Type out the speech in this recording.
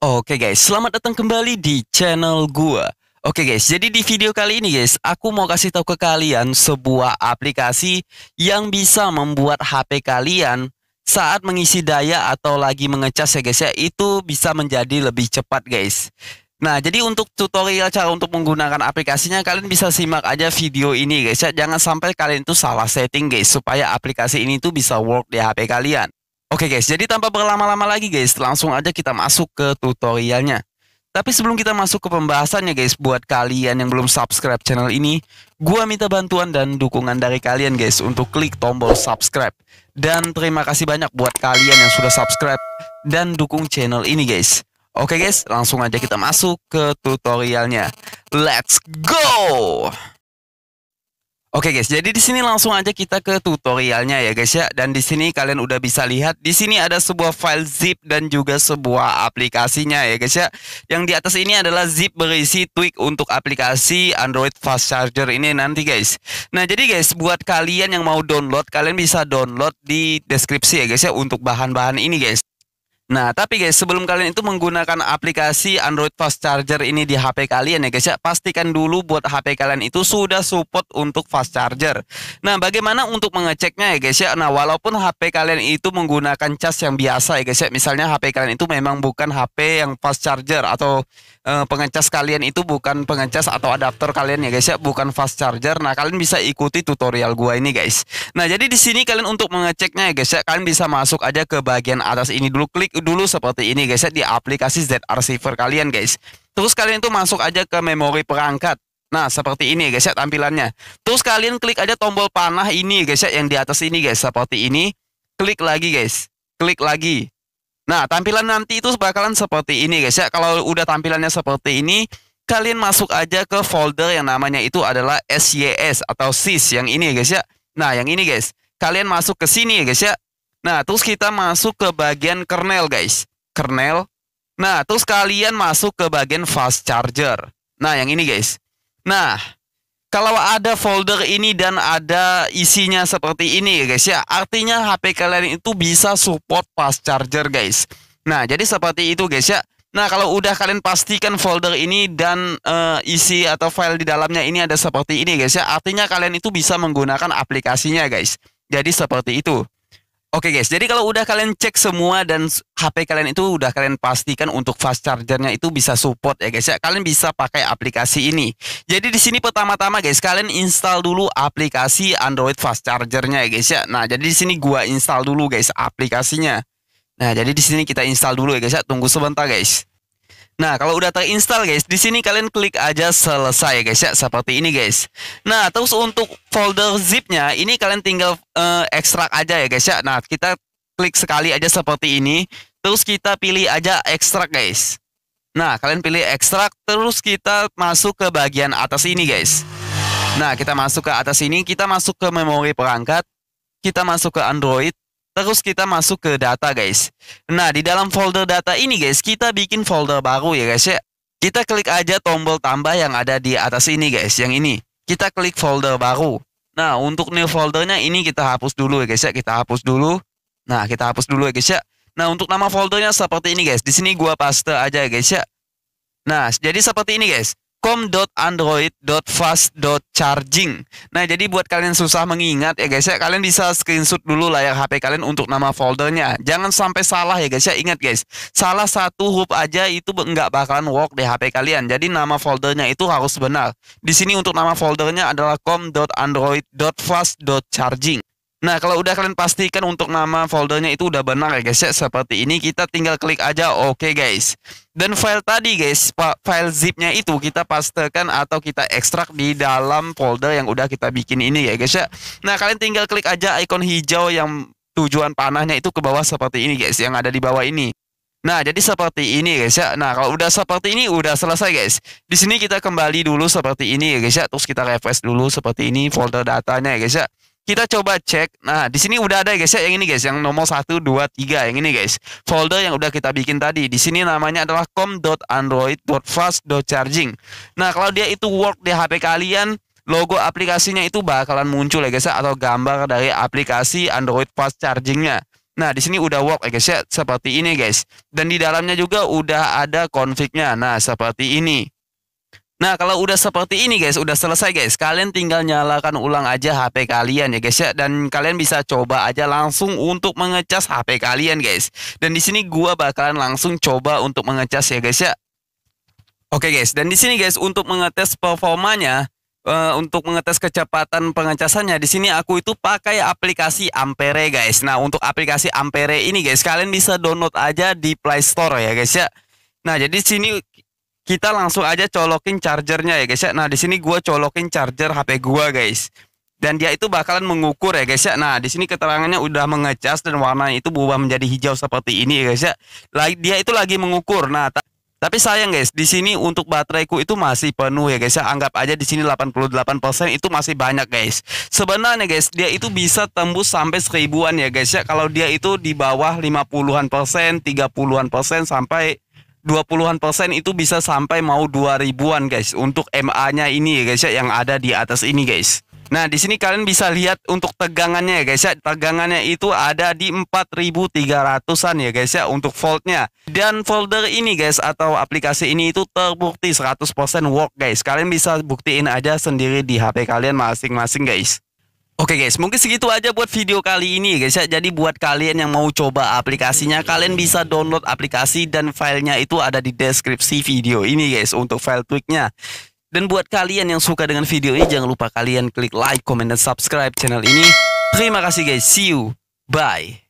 Oke guys, selamat datang kembali di channel gua. Oke guys, jadi di video kali ini guys, aku mau kasih tahu ke kalian sebuah aplikasi yang bisa membuat HP kalian saat mengisi daya atau lagi mengecas ya guys ya, itu bisa menjadi lebih cepat guys. Nah, jadi untuk tutorial cara untuk menggunakan aplikasinya kalian bisa simak aja video ini guys ya. Jangan sampai kalian itu salah setting guys supaya aplikasi ini tuh bisa work di HP kalian. Oke guys, jadi tanpa berlama-lama lagi guys, langsung aja kita masuk ke tutorialnya. Tapi sebelum kita masuk ke pembahasannya guys, buat kalian yang belum subscribe channel ini, gua minta bantuan dan dukungan dari kalian guys untuk klik tombol subscribe. Dan terima kasih banyak buat kalian yang sudah subscribe dan dukung channel ini guys. Oke guys, langsung aja kita masuk ke tutorialnya. Let's go! Oke guys, jadi di sini langsung aja kita ke tutorialnya ya guys ya. Dan di sini kalian udah bisa lihat di sini ada sebuah file zip dan juga sebuah aplikasinya ya guys ya. Yang di atas ini adalah zip berisi tweak untuk aplikasi Android Fast Charger ini nanti guys. Nah, jadi guys buat kalian yang mau download, kalian bisa download di deskripsi ya guys ya untuk bahan-bahan ini guys. Nah, tapi guys, sebelum kalian itu menggunakan aplikasi Android Fast Charger ini di HP kalian ya guys ya, pastikan dulu buat HP kalian itu sudah support untuk fast charger. Nah, bagaimana untuk mengeceknya ya guys ya? Nah, walaupun HP kalian itu menggunakan cas yang biasa ya guys ya, misalnya HP kalian itu memang bukan HP yang fast charger atau e, pengecas kalian itu bukan pengecas atau adaptor kalian ya guys ya, bukan fast charger. Nah, kalian bisa ikuti tutorial gua ini guys. Nah, jadi di sini kalian untuk mengeceknya ya guys ya, kalian bisa masuk aja ke bagian atas ini dulu klik dulu seperti ini guys ya di aplikasi ZR Saver kalian guys. Terus kalian itu masuk aja ke memori perangkat. Nah, seperti ini guys ya tampilannya. Terus kalian klik aja tombol panah ini guys ya yang di atas ini guys seperti ini. Klik lagi guys. Klik lagi. Nah, tampilan nanti itu bakalan seperti ini guys ya. Kalau udah tampilannya seperti ini, kalian masuk aja ke folder yang namanya itu adalah SYS atau SIS yang ini guys ya. Nah, yang ini guys. Kalian masuk ke sini ya guys ya. Nah, terus kita masuk ke bagian kernel, guys. Kernel. Nah, terus kalian masuk ke bagian fast charger. Nah, yang ini, guys. Nah, kalau ada folder ini dan ada isinya seperti ini, guys ya. Artinya HP kalian itu bisa support fast charger, guys. Nah, jadi seperti itu, guys ya. Nah, kalau udah kalian pastikan folder ini dan uh, isi atau file di dalamnya ini ada seperti ini, guys ya. Artinya kalian itu bisa menggunakan aplikasinya, guys. Jadi seperti itu. Oke guys, jadi kalau udah kalian cek semua dan HP kalian itu udah kalian pastikan untuk fast chargernya itu bisa support ya guys ya. Kalian bisa pakai aplikasi ini. Jadi di sini pertama-tama guys, kalian install dulu aplikasi Android fast chargernya ya guys ya. Nah, jadi di sini gua install dulu guys aplikasinya. Nah, jadi di sini kita install dulu ya guys ya. Tunggu sebentar guys. Nah, kalau udah terinstall guys, di sini kalian klik aja selesai guys ya, seperti ini guys. Nah, terus untuk folder zipnya ini kalian tinggal uh, ekstrak aja ya guys ya. Nah, kita klik sekali aja seperti ini, terus kita pilih aja ekstrak guys. Nah, kalian pilih ekstrak terus kita masuk ke bagian atas ini guys. Nah, kita masuk ke atas ini, kita masuk ke memori perangkat, kita masuk ke Android, Terus kita masuk ke data guys. Nah di dalam folder data ini guys kita bikin folder baru ya guys ya. Kita klik aja tombol tambah yang ada di atas ini guys. Yang ini. Kita klik folder baru. Nah untuk new foldernya ini kita hapus dulu ya guys ya. Kita hapus dulu. Nah kita hapus dulu ya guys ya. Nah untuk nama foldernya seperti ini guys. Di sini gua paste aja ya guys ya. Nah jadi seperti ini guys com.android.fast.charging. Nah, jadi buat kalian yang susah mengingat ya guys ya, kalian bisa screenshot dulu layar HP kalian untuk nama foldernya. Jangan sampai salah ya guys ya. Ingat guys, salah satu hub aja itu nggak bakalan work di HP kalian. Jadi nama foldernya itu harus benar. Di sini untuk nama foldernya adalah com.android.fast.charging. Nah, kalau udah kalian pastikan untuk nama foldernya itu udah benar ya guys ya. Seperti ini kita tinggal klik aja oke okay, guys. Dan file tadi guys, file zipnya itu kita pastekan atau kita ekstrak di dalam folder yang udah kita bikin ini ya guys ya. Nah, kalian tinggal klik aja ikon hijau yang tujuan panahnya itu ke bawah seperti ini guys yang ada di bawah ini. Nah, jadi seperti ini guys ya. Nah, kalau udah seperti ini udah selesai guys. Di sini kita kembali dulu seperti ini ya guys ya. Terus kita refresh dulu seperti ini folder datanya ya guys ya kita coba cek. Nah, di sini udah ada guys ya yang ini guys, yang nomor 1 2 3 yang ini guys. Folder yang udah kita bikin tadi. Di sini namanya adalah com.android.fast.charging. Nah, kalau dia itu work di HP kalian, logo aplikasinya itu bakalan muncul ya guys ya atau gambar dari aplikasi Android Fast Charging-nya. Nah, di sini udah work ya guys ya, seperti ini guys. Dan di dalamnya juga udah ada config-nya. Nah, seperti ini. Nah, kalau udah seperti ini guys, udah selesai guys. Kalian tinggal nyalakan ulang aja HP kalian ya guys ya dan kalian bisa coba aja langsung untuk mengecas HP kalian guys. Dan di sini gua bakalan langsung coba untuk mengecas ya guys ya. Oke guys, dan di sini guys untuk mengetes performanya Uh, untuk mengetes kecepatan pengecasannya di sini aku itu pakai aplikasi Ampere guys. Nah, untuk aplikasi Ampere ini guys, kalian bisa download aja di Play Store ya guys ya. Nah, jadi sini kita langsung aja colokin chargernya ya guys ya. Nah di sini gue colokin charger HP gue guys. Dan dia itu bakalan mengukur ya guys ya. Nah di sini keterangannya udah mengecas dan warna itu berubah menjadi hijau seperti ini ya guys ya. Lagi dia itu lagi mengukur. Nah ta tapi sayang guys, di sini untuk bateraiku itu masih penuh ya guys. Ya. Anggap aja di sini 88% itu masih banyak guys. Sebenarnya guys, dia itu bisa tembus sampai seribuan ya guys ya. Kalau dia itu di bawah 50-an persen, 30-an persen sampai 20-an persen itu bisa sampai mau 2000-an guys untuk MA-nya ini ya guys ya yang ada di atas ini guys. Nah, di sini kalian bisa lihat untuk tegangannya ya guys ya. Tegangannya itu ada di 4300-an ya guys ya untuk voltnya. Dan folder ini guys atau aplikasi ini itu terbukti 100% work guys. Kalian bisa buktiin aja sendiri di HP kalian masing-masing guys. Oke okay guys, mungkin segitu aja buat video kali ini guys ya. Jadi buat kalian yang mau coba aplikasinya, kalian bisa download aplikasi dan filenya itu ada di deskripsi video ini guys untuk file tweaknya. Dan buat kalian yang suka dengan video ini, jangan lupa kalian klik like, comment, dan subscribe channel ini. Terima kasih guys, see you, bye.